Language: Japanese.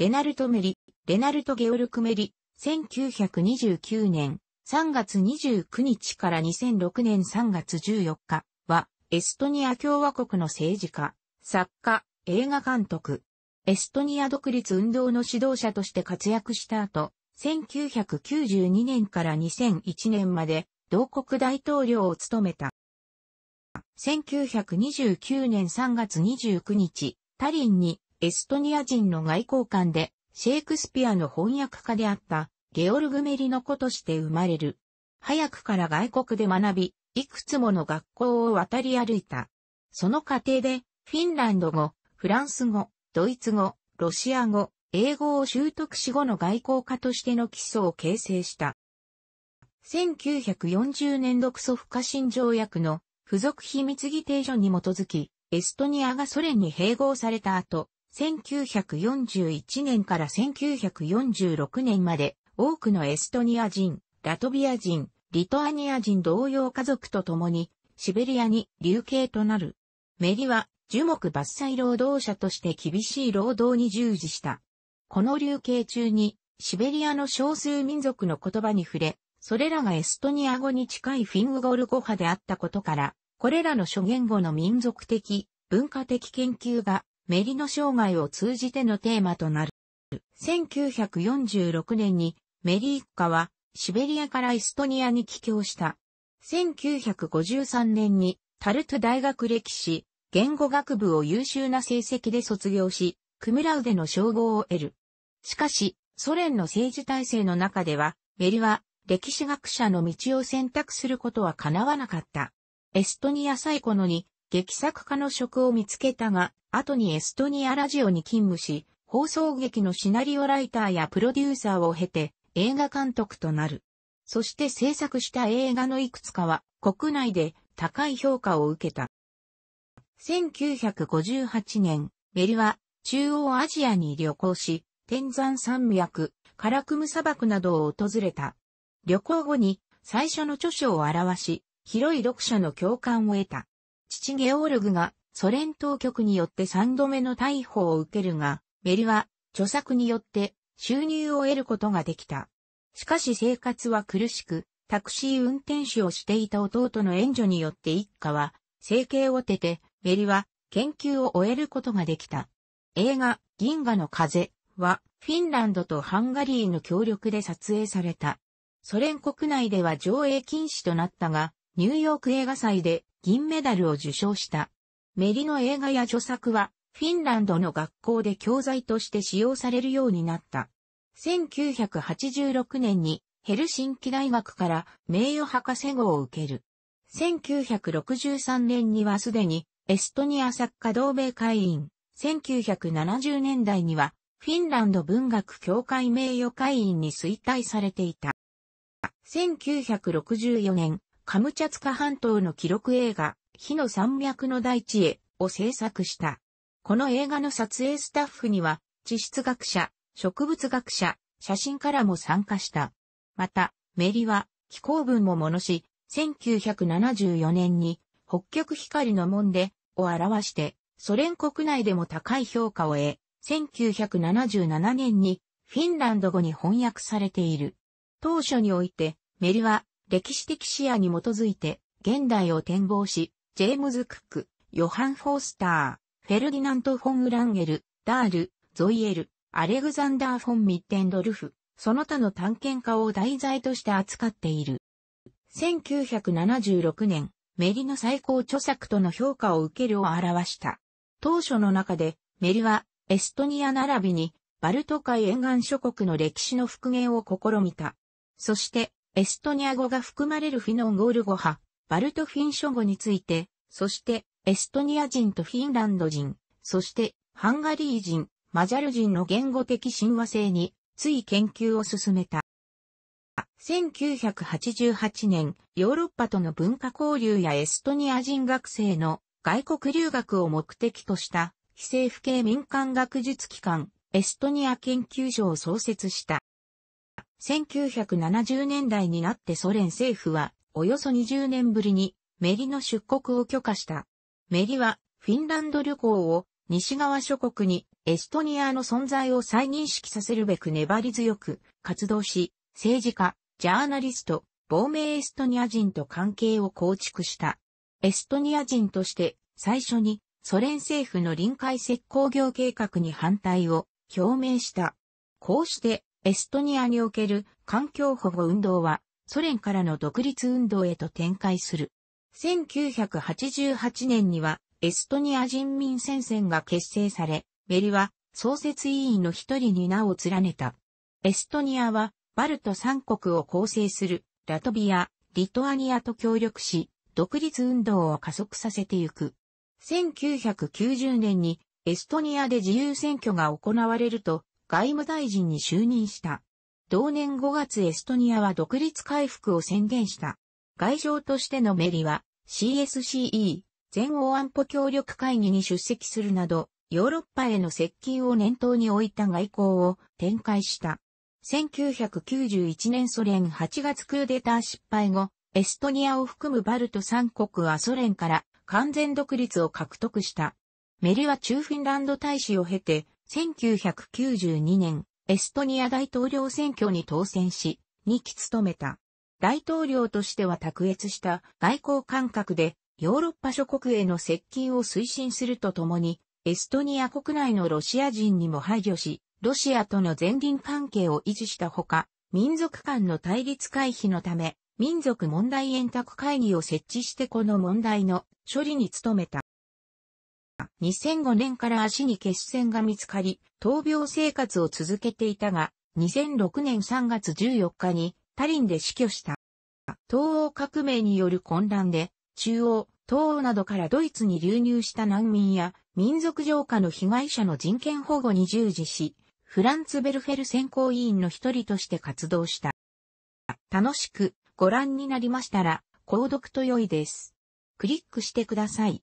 レナルト・メリ、レナルト・ゲオルク・メリ、1929年3月29日から2006年3月14日は、エストニア共和国の政治家、作家、映画監督、エストニア独立運動の指導者として活躍した後、1992年から2001年まで、同国大統領を務めた。1929年3月29日、タリンにエストニア人の外交官で、シェイクスピアの翻訳家であった、ゲオルグ・メリの子として生まれる。早くから外国で学び、いくつもの学校を渡り歩いた。その過程で、フィンランド語、フランス語、ドイツ語、ロシア語、英語を習得し後の外交家としての基礎を形成した。1940年独ソ不可侵条約の付属秘密議定書に基づき、エストニアがソ連に併合された後、1941年から1946年まで多くのエストニア人、ラトビア人、リトアニア人同様家族と共にシベリアに流刑となる。メリは樹木伐採労働者として厳しい労働に従事した。この流刑中にシベリアの少数民族の言葉に触れ、それらがエストニア語に近いフィンゴル語派であったことから、これらの諸言語の民族的、文化的研究がメリノ障害を通じてのテーマとなる。1946年にメリ一家はシベリアからエストニアに帰郷した。1953年にタルト大学歴史、言語学部を優秀な成績で卒業し、クムラウデの称号を得る。しかし、ソ連の政治体制の中では、メリは歴史学者の道を選択することは叶わなかった。エストニア最古のに劇作家の職を見つけたが、後にエストニアラジオに勤務し、放送劇のシナリオライターやプロデューサーを経て映画監督となる。そして制作した映画のいくつかは国内で高い評価を受けた。1958年、ベリは中央アジアに旅行し、天山山脈、カラクム砂漠などを訪れた。旅行後に最初の著書を表し、広い読者の共感を得た。父ゲオルグがソ連当局によって3度目の逮捕を受けるが、ベリは著作によって収入を得ることができた。しかし生活は苦しく、タクシー運転手をしていた弟の援助によって一家は生計を得て、ベリは研究を終えることができた。映画、銀河の風は、フィンランドとハンガリーの協力で撮影された。ソ連国内では上映禁止となったが、ニューヨーク映画祭で銀メダルを受賞した。メリの映画や著作は、フィンランドの学校で教材として使用されるようになった。1986年にヘルシンキ大学から名誉博士号を受ける。1963年にはすでにエストニア作家同盟会員。1970年代にはフィンランド文学協会名誉会員に衰退されていた。1964年、カムチャツカ半島の記録映画、火の山脈の大地へを制作した。この映画の撮影スタッフには、地質学者、植物学者、写真からも参加した。また、メリは、気候文も物し、1974年に、北極光の門で、を表して、ソ連国内でも高い評価を得、1977年に、フィンランド語に翻訳されている。当初において、メリは、歴史的視野に基づいて、現代を展望し、ジェームズ・クック、ヨハン・フォースター、フェルディナント・フォン・ウランゲル、ダール、ゾイエル、アレグザンダー・フォン・ミッテンドルフ、その他の探検家を題材として扱っている。1976年、メリの最高著作との評価を受けるを表した。当初の中で、メリは、エストニア並びに、バルト海沿岸諸国の歴史の復元を試みた。そして、エストニア語が含まれるフィノンゴール語派、バルトフィン諸語について、そして、エストニア人とフィンランド人、そして、ハンガリー人、マジャル人の言語的親和性に、つい研究を進めた。1988年、ヨーロッパとの文化交流やエストニア人学生の外国留学を目的とした非政府系民間学術機関、エストニア研究所を創設した。1970年代になってソ連政府は、およそ20年ぶりに、メリの出国を許可した。メリは、フィンランド旅行を、西側諸国に、エストニアの存在を再認識させるべく粘り強く、活動し、政治家、ジャーナリスト、亡命エストニア人と関係を構築した。エストニア人として、最初に、ソ連政府の臨海石工業計画に反対を表明した。こうして、エストニアにおける環境保護運動は、ソ連からの独立運動へと展開する。1988年には、エストニア人民戦線が結成され、メリは創設委員の一人に名を連ねた。エストニアは、バルト三国を構成する、ラトビア、リトアニアと協力し、独立運動を加速させていく。1990年に、エストニアで自由選挙が行われると、外務大臣に就任した。同年5月エストニアは独立回復を宣言した。外相としてのメリは CSCE 全欧安保協力会議に出席するなど、ヨーロッパへの接近を念頭に置いた外交を展開した。1991年ソ連8月クーデター失敗後、エストニアを含むバルト3国はソ連から完全独立を獲得した。メリは中フィンランド大使を経て、1992年、エストニア大統領選挙に当選し、2期務めた。大統領としては卓越した外交感覚で、ヨーロッパ諸国への接近を推進するとともに、エストニア国内のロシア人にも配慮し、ロシアとの前輪関係を維持したほか、民族間の対立回避のため、民族問題円卓会議を設置してこの問題の処理に努めた。2005年から足に血栓が見つかり、闘病生活を続けていたが、2006年3月14日にタリンで死去した。東欧革命による混乱で、中央、東欧などからドイツに流入した難民や民族浄化の被害者の人権保護に従事し、フランツ・ベルフェル選考委員の一人として活動した。楽しくご覧になりましたら、購読と良いです。クリックしてください。